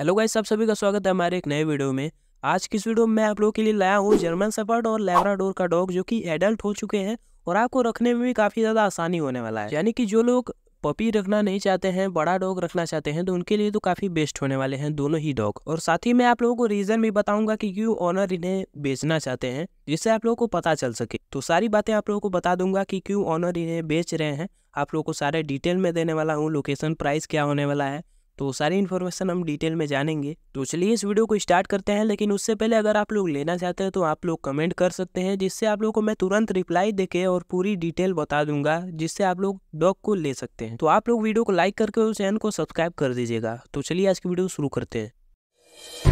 hello guys आप सभी का स्वागत है हमारे एक नए वीडियो में आज की इस वीडियो में मैं आप लोगों के लिए लाया हूँ जर्मन सपर्ड और लेबराडोर का डॉग जो कि एडल्ट हो चुके हैं और आपको रखने में भी काफ़ी ज़्यादा आसानी होने वाला है यानी कि जो लोग पपी रखना नहीं चाहते हैं बड़ा डॉग रखना चाहते हैं तो उनके लिए तो काफ़ी बेस्ट होने वाले हैं दोनों ही डॉग और साथ ही मैं आप लोगों को रीज़न भी बताऊंगा कि क्यों ऑनर इन्हें बेचना चाहते हैं जिससे आप लोगों को पता चल सके तो सारी बातें आप लोगों को बता दूंगा कि क्यों ऑनर इन्हें बेच रहे हैं आप लोगों को सारे डिटेल में देने वाला हूँ लोकेशन प्राइस क्या होने वाला है तो सारी इन्फॉर्मेशन हम डिटेल में जानेंगे तो चलिए इस वीडियो को स्टार्ट करते हैं लेकिन उससे पहले अगर आप लोग लेना चाहते हैं तो आप लोग कमेंट कर सकते हैं जिससे आप लोग को मैं तुरंत रिप्लाई देके और पूरी डिटेल बता दूंगा जिससे आप लोग डॉग को ले सकते हैं तो आप लोग वीडियो को लाइक करके उस चैनल को सब्सक्राइब कर दीजिएगा तो चलिए आज की वीडियो शुरू करते हैं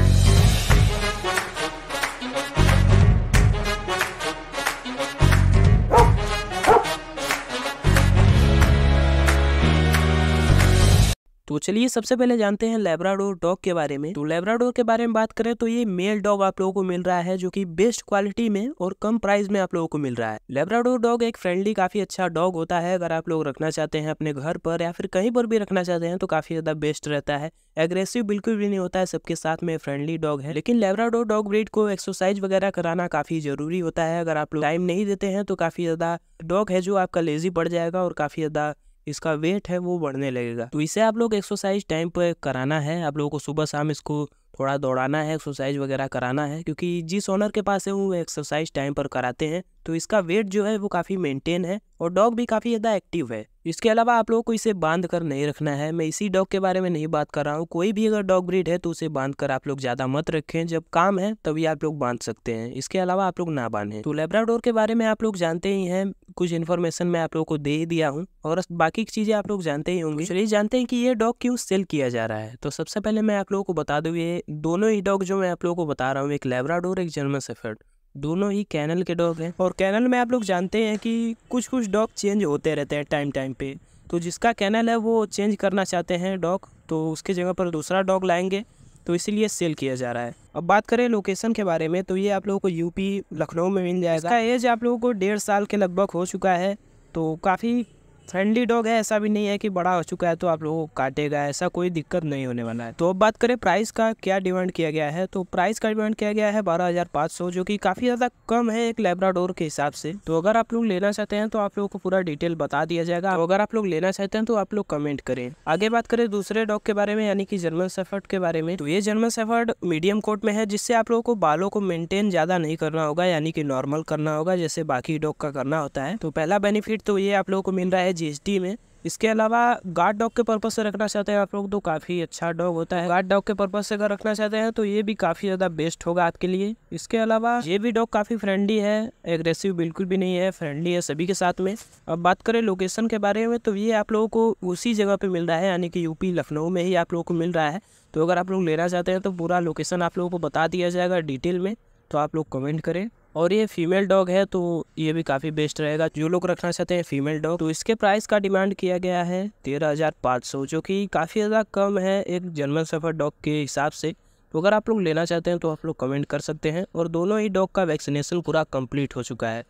तो चलिए सबसे पहले जानते हैं लेब्राडोर डॉग के बारे में तो लेब्राडोर के बारे में बात करें तो ये मेल डॉग आप लोगों को मिल रहा है जो की बेस्ट क्वालिटी में और कम प्राइस में आप लोगों को मिल रहा है लेब्राडोर डॉग एक फ्रेंडली काफी अच्छा डॉग होता है अगर आप लोग रखना चाहते हैं अपने घर पर या फिर कहीं पर भी रखना चाहते हैं तो काफी ज्यादा बेस्ट रहता है एग्रेसिव बिल्कुल भी नहीं होता है सबके साथ में फ्रेंडली डॉग है लेकिन लेब्राडोर डॉग ब्रीड को एक्सरसाइज वगैरह कराना काफी जरूरी होता है अगर आप लोग टाइम नहीं देते हैं तो काफी ज्यादा डॉग है जो आपका लेजी पड़ जाएगा और काफी ज्यादा इसका वेट है वो बढ़ने लगेगा तो इसे आप लोग एक्सरसाइज टाइम पर कराना है आप लोगों को सुबह शाम इसको थोड़ा दौड़ाना है एक्सरसाइज वगैरह कराना है क्योंकि जिस ओनर के पास है वो एक्सरसाइज टाइम पर कराते हैं तो इसका वेट जो है वो काफ़ी मेंटेन है और डॉग भी काफ़ी ज़्यादा एक्टिव है इसके अलावा आप लोगों को इसे बांध कर नहीं रखना है मैं इसी डॉग के बारे में नहीं बात कर रहा हूँ कोई भी अगर डॉग ब्रीड है तो उसे बांध कर आप लोग ज़्यादा मत रखें जब काम है तभी आप लोग बांध सकते हैं इसके अलावा आप लोग ना बांधें तो लेब्राडोर के बारे में आप लोग जानते ही हैं कुछ इन्फॉर्मेशन मैं आप लोग को दे दिया हूँ और बाकी चीज़ें आप लोग जानते ही होंगे चलिए जानते हैं कि ये डॉग क्यों सेल किया जा रहा है तो सबसे पहले मैं आप लोगों को बता दूँ ये दोनों ही डॉग जो मैं आप लोगों को बता रहा हूँ एक लेब्राडोर एक जर्मन सेफर्ड दोनों ही कैनल के डॉग हैं और कैनल में आप लोग जानते हैं कि कुछ कुछ डॉग चेंज होते रहते हैं टाइम टाइम पे तो जिसका कैनल है वो चेंज करना चाहते हैं डॉग तो उसके जगह पर दूसरा डॉग लाएंगे तो इसीलिए सेल किया जा रहा है अब बात करें लोकेशन के बारे में तो ये आप लोगों को यूपी लखनऊ में मिल जाएगा इसका एज आप लोगों को डेढ़ साल के लगभग हो चुका है तो काफ़ी फ्रेंडली डॉग है ऐसा भी नहीं है कि बड़ा हो चुका है तो आप लोगों को काटेगा ऐसा कोई दिक्कत नहीं होने वाला है तो अब बात करें प्राइस का क्या डिमांड किया गया है तो प्राइस का डिमांड किया गया है बारह हज़ार पाँच सौ जो कि काफ़ी ज़्यादा कम है एक लेब्राडोर के हिसाब से तो अगर आप लोग लेना चाहते हैं तो आप लोगों को पूरा डिटेल बता दिया जाएगा तो अगर आप लोग लेना चाहते हैं तो आप लोग कमेंट करें आगे बात करें दूसरे डॉग के बारे में यानी कि जर्मन सेफर्ट के बारे में तो ये जर्मन सेफर्ट मीडियम कोट में है जिससे आप लोगों को बालों को मेनटेन ज़्यादा नहीं करना होगा यानी कि नॉर्मल करना होगा जैसे बाकी डॉग का करना होता है तो पहला बेनिफिट तो ये आप लोगों को मिल रहा है जीएसटी में इसके अलावा गार्ड डॉग के पर्पज़ से रखना चाहते हैं आप लोग तो काफ़ी अच्छा डॉग होता है गार्ड डॉग के पर्पज़ से अगर रखना चाहते हैं तो ये भी काफ़ी ज़्यादा बेस्ट होगा आपके लिए इसके अलावा ये भी डॉग काफ़ी फ्रेंडली है एग्रेसिव बिल्कुल भी नहीं है फ्रेंडली है सभी के साथ में अब बात करें लोकेशन के बारे में तो ये आप लोगों को उसी जगह पर मिल रहा है यानी कि यूपी लखनऊ में ही आप लोगों को मिल रहा है तो अगर आप लोग लेना चाहते हैं तो पूरा लोकेशन आप लोगों को बता दिया जाएगा डिटेल में तो आप लोग कमेंट करें और ये फीमेल डॉग है तो ये भी काफ़ी बेस्ट रहेगा जो लोग रखना चाहते हैं फीमेल डॉग तो इसके प्राइस का डिमांड किया गया है तेरह हज़ार पाँच सौ जो कि काफ़ी ज़्यादा कम है एक जर्मन सफ़र डॉग के हिसाब से तो अगर आप लोग लेना चाहते हैं तो आप लोग कमेंट कर सकते हैं और दोनों ही डॉग का वैक्सीनेशन पूरा कम्प्लीट हो चुका है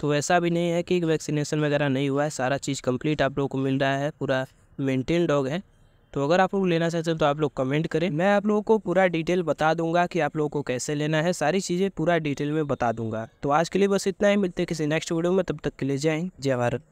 तो ऐसा भी नहीं है कि वैक्सीनेशन वगैरह नहीं हुआ है सारा चीज़ कम्प्लीट आप लोग को मिल रहा है पूरा मेनटेन डॉग है तो अगर आप लोग लेना चाहते हैं तो आप लोग कमेंट करें मैं आप लोगों को पूरा डिटेल बता दूंगा कि आप लोगों को कैसे लेना है सारी चीज़ें पूरा डिटेल में बता दूंगा तो आज के लिए बस इतना ही मिलते हैं किसी नेक्स्ट वीडियो में तब तक के लिए जय जय भारत